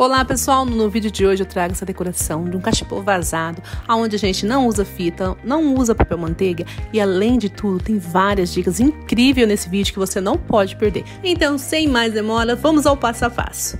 Olá pessoal, no vídeo de hoje eu trago essa decoração de um cachepô vazado, onde a gente não usa fita, não usa papel manteiga e além de tudo tem várias dicas incríveis nesse vídeo que você não pode perder. Então, sem mais demora, vamos ao passo a passo.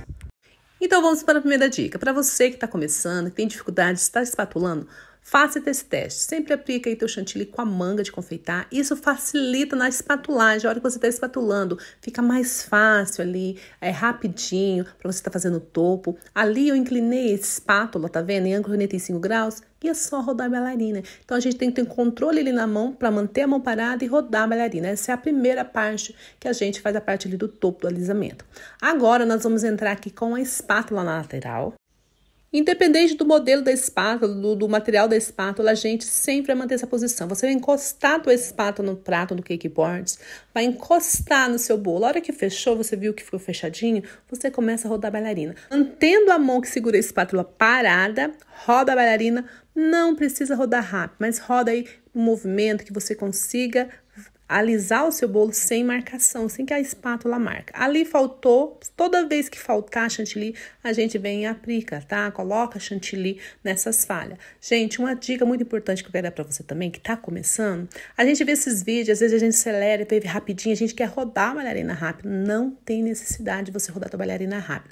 Então vamos para a primeira dica. Para você que está começando, que tem dificuldade, está espatulando, Faça esse teste. Sempre aplica aí teu chantilly com a manga de confeitar. Isso facilita na espatulagem. A hora que você está espatulando, fica mais fácil ali, é rapidinho, para você estar tá fazendo o topo. Ali eu inclinei a espátula, tá vendo? Em ângulo de graus. E é só rodar a bailarina. Então a gente tem que ter um controle ali na mão para manter a mão parada e rodar a bailarina. Essa é a primeira parte que a gente faz a parte ali do topo do alisamento. Agora nós vamos entrar aqui com a espátula na lateral. Independente do modelo da espátula, do, do, material da espátula, a gente sempre vai manter essa posição. Você vai encostar a tua espátula no prato do cake vai encostar no seu bolo. A hora que fechou, você viu que ficou fechadinho, você começa a rodar a bailarina. Mantendo a mão que segura a espátula parada, roda a bailarina. Não precisa rodar rápido, mas roda aí um movimento que você consiga alisar o seu bolo sem marcação, sem que a espátula marque. Ali faltou, toda vez que faltar chantilly, a gente vem e aplica, tá? Coloca chantilly nessas falhas. Gente, uma dica muito importante que eu quero dar pra você também, que tá começando, a gente vê esses vídeos, às vezes a gente acelera, teve rapidinho, a gente quer rodar a bailarina rápido. Não tem necessidade de você rodar a bailarina rápido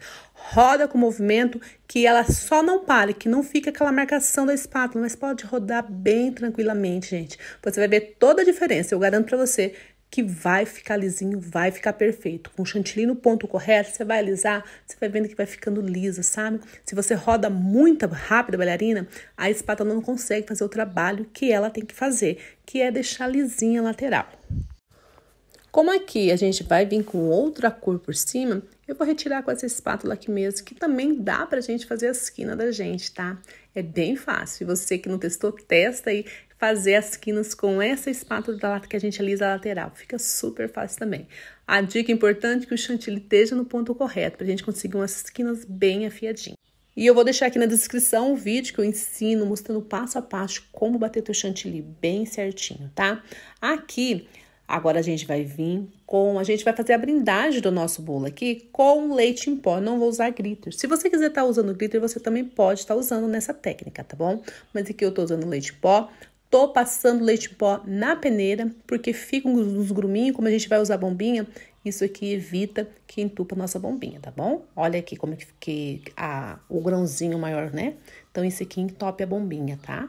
roda com movimento, que ela só não pare, que não fica aquela marcação da espátula, mas pode rodar bem tranquilamente, gente. Você vai ver toda a diferença, eu garanto para você que vai ficar lisinho, vai ficar perfeito. Com chantilly no ponto correto, você vai alisar, você vai vendo que vai ficando lisa, sabe? Se você roda muito rápido a bailarina, a espátula não consegue fazer o trabalho que ela tem que fazer, que é deixar lisinha a lateral. Como aqui a gente vai vir com outra cor por cima, eu vou retirar com essa espátula aqui mesmo, que também dá pra gente fazer a esquina da gente, tá? É bem fácil. você que não testou, testa aí fazer as quinas com essa espátula da lata que a gente alisa a lateral. Fica super fácil também. A dica importante é que o chantilly esteja no ponto correto, para a gente conseguir umas esquinas bem afiadinhas. E eu vou deixar aqui na descrição um vídeo que eu ensino mostrando passo a passo como bater teu chantilly bem certinho, tá? Aqui Agora a gente vai vir com, a gente vai fazer a brindagem do nosso bolo aqui com leite em pó, não vou usar glitter. Se você quiser estar tá usando glitter, você também pode estar tá usando nessa técnica, tá bom? Mas aqui eu tô usando leite em pó, tô passando leite em pó na peneira, porque ficam uns gruminhos, como a gente vai usar bombinha, isso aqui evita que entupa nossa bombinha, tá bom? Olha aqui como é que, que o grãozinho maior, né? Então, isso aqui entope a bombinha, tá?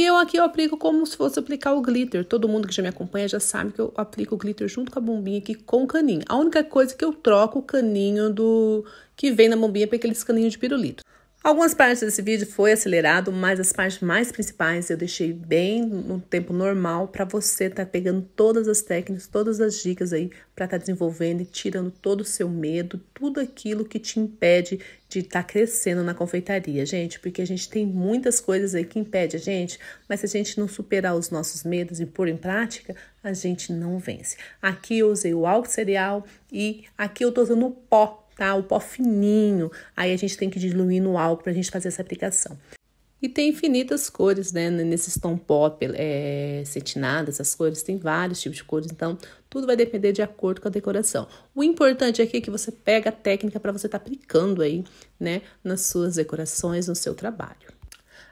E eu aqui eu aplico como se fosse aplicar o glitter. Todo mundo que já me acompanha já sabe que eu aplico o glitter junto com a bombinha aqui com o caninho. A única coisa é que eu troco o caninho do que vem na bombinha é para é aqueles caninhos de pirulito. Algumas partes desse vídeo foi acelerado, mas as partes mais principais eu deixei bem no tempo normal para você estar tá pegando todas as técnicas, todas as dicas aí para estar tá desenvolvendo e tirando todo o seu medo, tudo aquilo que te impede de estar tá crescendo na confeitaria, gente, porque a gente tem muitas coisas aí que impede a gente, mas se a gente não superar os nossos medos e pôr em prática, a gente não vence. Aqui eu usei o álcool cereal e aqui eu tô usando o pó tá? O pó fininho. Aí a gente tem que diluir no álcool para a gente fazer essa aplicação. E tem infinitas cores, né? Nesses tom pop, é, cetinada, essas cores, tem vários tipos de cores, então tudo vai depender de acordo com a decoração. O importante aqui é que você pega a técnica para você estar tá aplicando aí, né, nas suas decorações, no seu trabalho.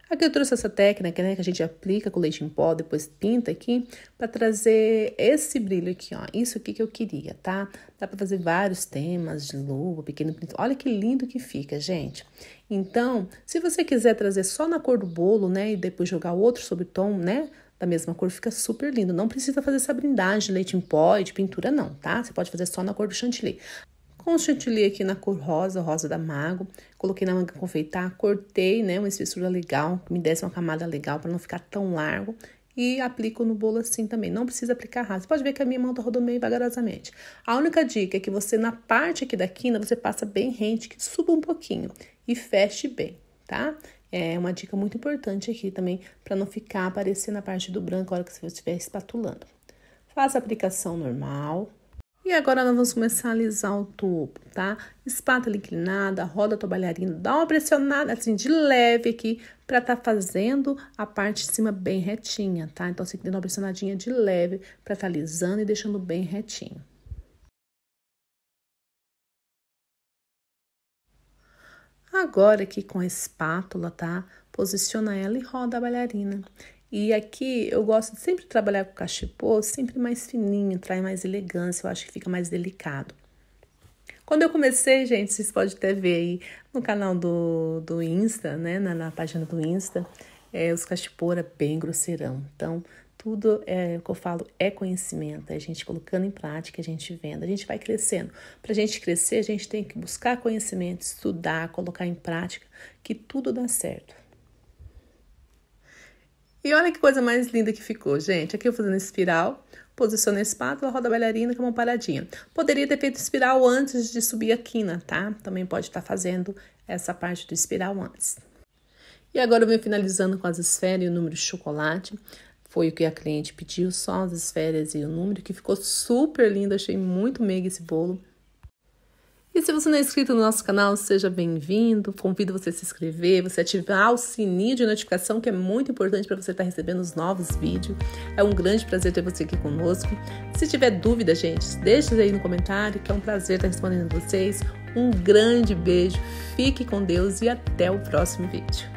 Aqui eu trouxe essa técnica, né, que a gente aplica com leite em pó, depois pinta aqui, para trazer esse brilho aqui, ó. Isso aqui que eu queria, tá? Dá para fazer vários temas de lua, pequeno príncipe. Olha que lindo que fica, gente. Então, se você quiser trazer só na cor do bolo, né, e depois jogar outro sobre tom, né, da mesma cor, fica super lindo. Não precisa fazer essa brindagem de leite em pó e de pintura, não, tá? Você pode fazer só na cor do chantilly com chantilly aqui na cor rosa, rosa da mago. Coloquei na manga confeitar, cortei, né, uma espessura legal, que me desse uma camada legal para não ficar tão largo. E aplico no bolo assim também. Não precisa aplicar raso. Você pode ver que a minha mão tá rodando meio vagarosamente. A única dica é que você, na parte aqui da quina, você passa bem rente, que suba um pouquinho. E feche bem, tá? É uma dica muito importante aqui também, para não ficar aparecendo na parte do branco a hora que você estiver espatulando. Faça a aplicação normal, e agora nós vamos começar a alisar o topo, tá? Espátula inclinada, roda a tua bailarina, dá uma pressionada assim de leve aqui para tá fazendo a parte de cima bem retinha, tá? Então você tem que dar uma pressionadinha de leve para tá alisando e deixando bem retinho. Agora aqui com a espátula, tá? Posiciona ela e roda a bailarina. E aqui eu gosto de sempre trabalhar com cachepô, sempre mais fininho, traz mais elegância, eu acho que fica mais delicado. Quando eu comecei, gente, vocês podem até ver aí no canal do, do Insta, né, na, na página do Insta, é, os cachepô era bem grosseirão. Então, tudo é, o que eu falo é conhecimento, é a gente colocando em prática, a gente vendo, a gente vai crescendo. Para a gente crescer, a gente tem que buscar conhecimento, estudar, colocar em prática, que tudo dá certo. E olha que coisa mais linda que ficou, gente. Aqui eu fazendo espiral, posiciono a espátula, roda a bailarina com uma paradinha. Poderia ter feito espiral antes de subir a quina, tá? Também pode estar tá fazendo essa parte do espiral antes. E agora eu venho finalizando com as esferas e o número de chocolate. Foi o que a cliente pediu, só as esferas e o número, que ficou super lindo. Achei muito mega esse bolo. E se você não é inscrito no nosso canal, seja bem-vindo. Convido você a se inscrever, você ativar o sininho de notificação, que é muito importante para você estar tá recebendo os novos vídeos. É um grande prazer ter você aqui conosco. Se tiver dúvida, gente, deixa aí no comentário, que é um prazer estar tá respondendo vocês. Um grande beijo, fique com Deus e até o próximo vídeo.